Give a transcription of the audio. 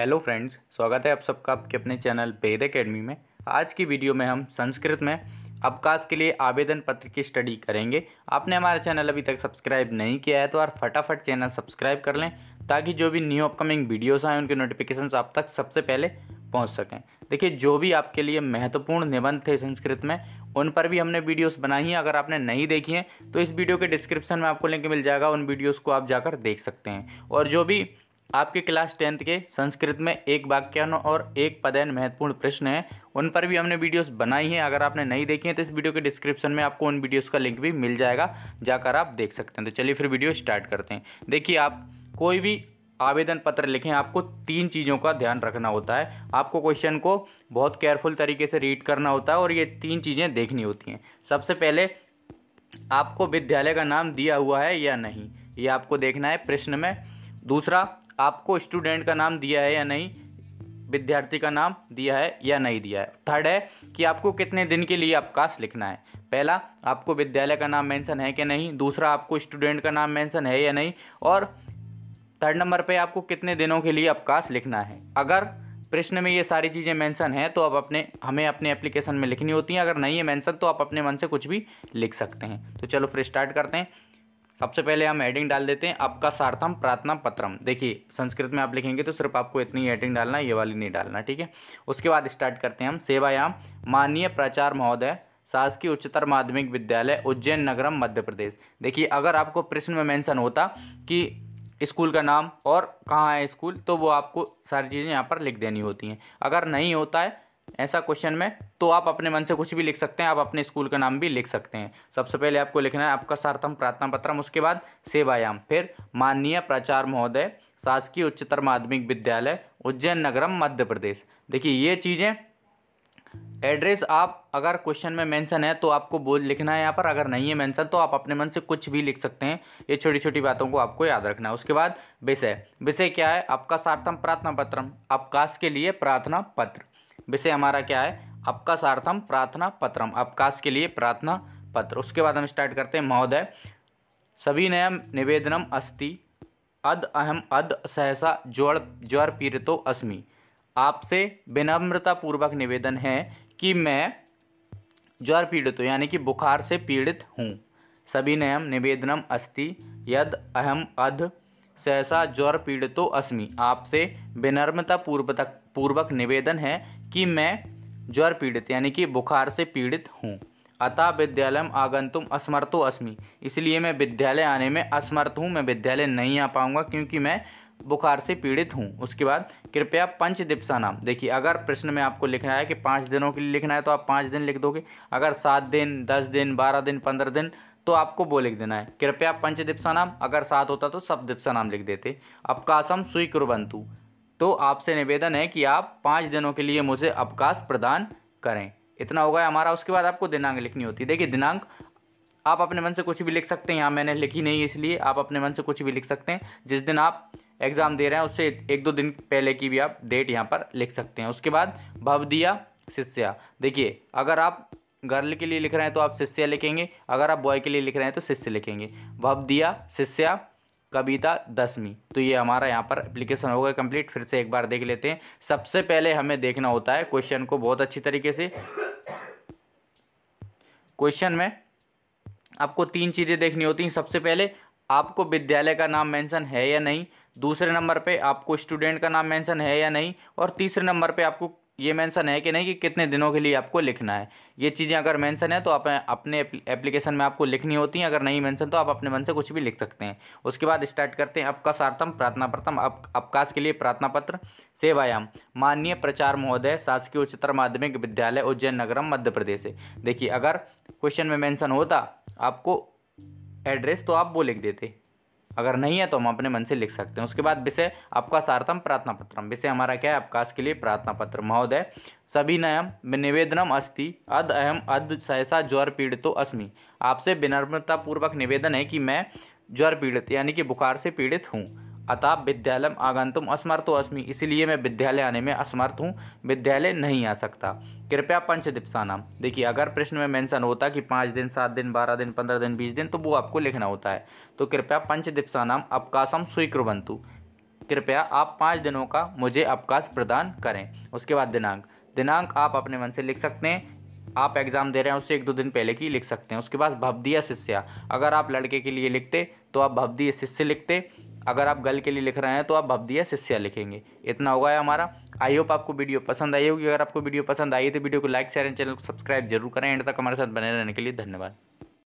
hello friends स्वागत है आप सबका आपके अपने चैनल बेद अकेडमी में आज की वीडियो में हम संस्कृत में अवकाश के लिए आवेदन पत्र की स्टडी करेंगे आपने हमारा चैनल अभी तक सब्सक्राइब नहीं किया है तो आप फटाफट चैनल सब्सक्राइब कर लें ताकि जो भी न्यू अपकमिंग वीडियोस आएँ उनके नोटिफिकेशन आप तक सबसे पहले पहुँच सकें देखिए जो भी आपके लिए महत्वपूर्ण निबंध थे संस्कृत में उन पर भी हमने वीडियोस बनाई हैं अगर आपने नहीं देखी हैं तो इस वीडियो के डिस्क्रिप्शन में आपको लिंक मिल जाएगा उन वीडियोस को आप जाकर देख सकते हैं और जो भी आपके क्लास टेंथ के संस्कृत में एक वाक्यान और एक पदयन महत्वपूर्ण प्रश्न है उन पर भी हमने वीडियोस बनाई हैं अगर आपने नहीं देखी हैं तो इस वीडियो के डिस्क्रिप्शन में आपको उन वीडियोस का लिंक भी मिल जाएगा जाकर आप देख सकते हैं तो चलिए फिर वीडियो स्टार्ट करते हैं देखिए आप कोई भी आवेदन पत्र लिखें आपको तीन चीज़ों का ध्यान रखना होता है आपको क्वेश्चन को बहुत केयरफुल तरीके से रीड करना होता है और ये तीन चीज़ें देखनी होती हैं सबसे पहले आपको विद्यालय का नाम दिया हुआ है या नहीं ये आपको देखना है प्रश्न में दूसरा आपको स्टूडेंट का नाम दिया है या नहीं विद्यार्थी का नाम दिया है या नहीं दिया है थर्ड है कि आपको कितने दिन के लिए अवकाश लिखना है पहला आपको विद्यालय का नाम मेंशन है कि नहीं दूसरा आपको स्टूडेंट का नाम मेंशन है या नहीं और थर्ड नंबर पे आपको कितने दिनों के लिए अवकाश लिखना है अगर प्रश्न में ये सारी चीज़ें मेंशन हैं तो आप अपने हमें अपने एप्लीकेशन में लिखनी होती हैं अगर नहीं है मेंशन तो आप अपने मन से कुछ भी लिख सकते हैं तो चलो फिर स्टार्ट करते हैं सबसे पहले हम हेडिंग डाल देते हैं आपका सार्थम प्रार्थना पत्रम देखिए संस्कृत में आप लिखेंगे तो सिर्फ आपको इतनी हेडिंग डालना ये वाली नहीं डालना ठीक है उसके बाद स्टार्ट करते हैं हम सेवायाम माननीय प्रचार महोदय शासकीय उच्चतर माध्यमिक विद्यालय उज्जैन नगरम मध्य प्रदेश देखिए अगर आपको प्रश्न में मैंसन होता कि स्कूल का नाम और कहाँ है स्कूल तो वो आपको सारी चीज़ें यहाँ पर लिख देनी होती हैं अगर नहीं होता है ऐसा क्वेश्चन में तो आप अपने मन से कुछ भी लिख सकते हैं आप अपने स्कूल का नाम भी लिख सकते हैं सबसे पहले आपको लिखना है आपका सार्थम प्रार्थना पत्रम उसके बाद सेवायाम फिर माननीय प्रचार महोदय शासकीय उच्चतर माध्यमिक विद्यालय उज्जैन नगरम मध्य प्रदेश देखिए ये चीज़ें एड्रेस आप अगर क्वेश्चन में मेंशन है तो आपको बोल लिखना है यहाँ पर अगर नहीं है मेंशन तो आप अपने मन से कुछ भी लिख सकते हैं ये छोटी छोटी बातों को आपको याद रखना है उसके बाद विषय विषय क्या है आपका सार्थम प्रार्थना पत्रम अवकाश के लिए प्रार्थना पत्र विषय हमारा क्या है आपका सार्थम प्रार्थना पत्रम अवकाश के लिए प्रार्थना पत्र उसके बाद हम स्टार्ट करते हैं महोदय सभी नयम निवेदनम अस्ति अद अहम अद सहसा ज्वर ज्वर पीड़ितो अस्मि आपसे विनम्रतापूर्वक निवेदन है कि मैं ज्वर पीड़ित यानी कि बुखार से पीड़ित हूँ सभी नयम निवेदनम अस्ति यद अहम अध सहसा ज्वर पीड़ितो अस्मि आपसे विनम्रतापूर्वक पूर्वक निवेदन है कि मैं ज्वर पीड़ित यानी कि बुखार से पीड़ित हूँ अतः विद्यालय में आगंतुम असमर्थो अस्मि इसलिए मैं विद्यालय आने में असमर्थ हूँ मैं विद्यालय नहीं आ पाऊँगा क्योंकि मैं बुखार से पीड़ित हूँ उसके बाद कृपया पंच नाम देखिए अगर प्रश्न में आपको लिखना है कि पाँच दिनों के लिए लिखना है तो आप पाँच दिन लिख दोगे अगर सात दिन दस दिन बारह दिन पंद्रह दिन तो आपको वो लिख देना है कृपया पंच दिवसा नाम अगर सात होता तो सब दिवसा नाम लिख देते अपकासम स्वीकुरबंतु तो आपसे निवेदन है कि आप पाँच दिनों के लिए मुझे अवकाश प्रदान करें इतना होगा हमारा उसके बाद आपको दिनांक लिखनी होती है देखिए दिनांक आप अपने मन से कुछ भी लिख सकते हैं यहाँ मैंने लिखी नहीं इसलिए आप अपने मन से कुछ भी लिख सकते हैं जिस दिन आप एग्ज़ाम दे रहे हैं उससे एक दो दिन पहले की भी आप डेट यहाँ पर लिख सकते हैं उसके बाद भव दिया शिष्या देखिए अगर आप गर्ल के लिए लिख रहे हैं तो आप शिष्य लिखेंगे अगर आप बॉय के लिए लिख रहे हैं तो शिष्य लिखेंगे दिया शिष्या कविता दसवीं तो ये हमारा यहाँ पर एप्लीकेशन होगा कंप्लीट फिर से एक बार देख लेते हैं सबसे पहले हमें देखना होता है क्वेश्चन को बहुत अच्छी तरीके से क्वेश्चन में आपको तीन चीज़ें देखनी होती हैं सबसे पहले आपको विद्यालय का नाम मेंशन है या नहीं दूसरे नंबर पे आपको स्टूडेंट का नाम मेंशन है या नहीं और तीसरे नंबर पे आपको ये मेंशन है कि नहीं कि कितने दिनों के लिए आपको लिखना है ये चीज़ें अगर मेंशन है तो आप अपने एप्लीकेशन में आपको लिखनी होती हैं अगर नहीं मेंशन तो आप अपने मन से कुछ भी लिख सकते हैं उसके बाद स्टार्ट करते हैं अपका सार्थम प्रार्थना प्रथम अप, अपकाश के लिए प्रार्थना पत्र सेवायाम माननीय प्रचार महोदय शासकीय उच्चतर माध्यमिक विद्यालय उज्जैन नगरम मध्य प्रदेश है देखिए अगर क्वेश्चन में मैंसन होता आपको एड्रेस तो आप वो लिख देते अगर नहीं है तो हम अपने मन से लिख सकते हैं उसके बाद विषय आपका सार्थम प्रार्थना पत्रम विषय हमारा क्या है अवकाश के लिए प्रार्थना पत्र महोदय सभी नयम निवेदनम अस्ति अद अहम अद सहसा ज्वर पीड़ित तो अस्मि आपसे विनम्रतापूर्वक निवेदन है कि मैं ज्वर पीड़ित यानी कि बुखार से पीड़ित हूँ अतः विद्यालय आगंतुम हो अस्मि इसलिए मैं विद्यालय आने में असमर्थ हूँ विद्यालय नहीं आ सकता कृपया पंच दिवसा नाम देखिए अगर प्रश्न में मेंशन होता कि पाँच दिन सात दिन बारह दिन पंद्रह दिन बीस दिन तो वो आपको लिखना होता है तो कृपया पंच दिवसा नाम अवकाशम स्वीकृवंतु कृपया आप पाँच दिनों का मुझे अवकाश प्रदान करें उसके बाद दिनांक दिनांक आप अपने मन से लिख सकते हैं आप एग्ज़ाम दे रहे हैं उससे एक दो दिन पहले की लिख सकते हैं उसके बाद भवदिया शिष्या अगर आप लड़के के लिए लिखते तो आप भवदीय शिष्य लिखते अगर आप गल के लिए लिख रहे हैं तो आप भवदीय शिष्य लिखेंगे इतना होगा है हमारा आई होप आपको वीडियो पसंद आई होगी अगर आपको वीडियो पसंद आई तो वीडियो को लाइक शेयर एंड चैनल को सब्सक्राइब जरूर करें एंड तक हमारे साथ बने रहने के लिए धन्यवाद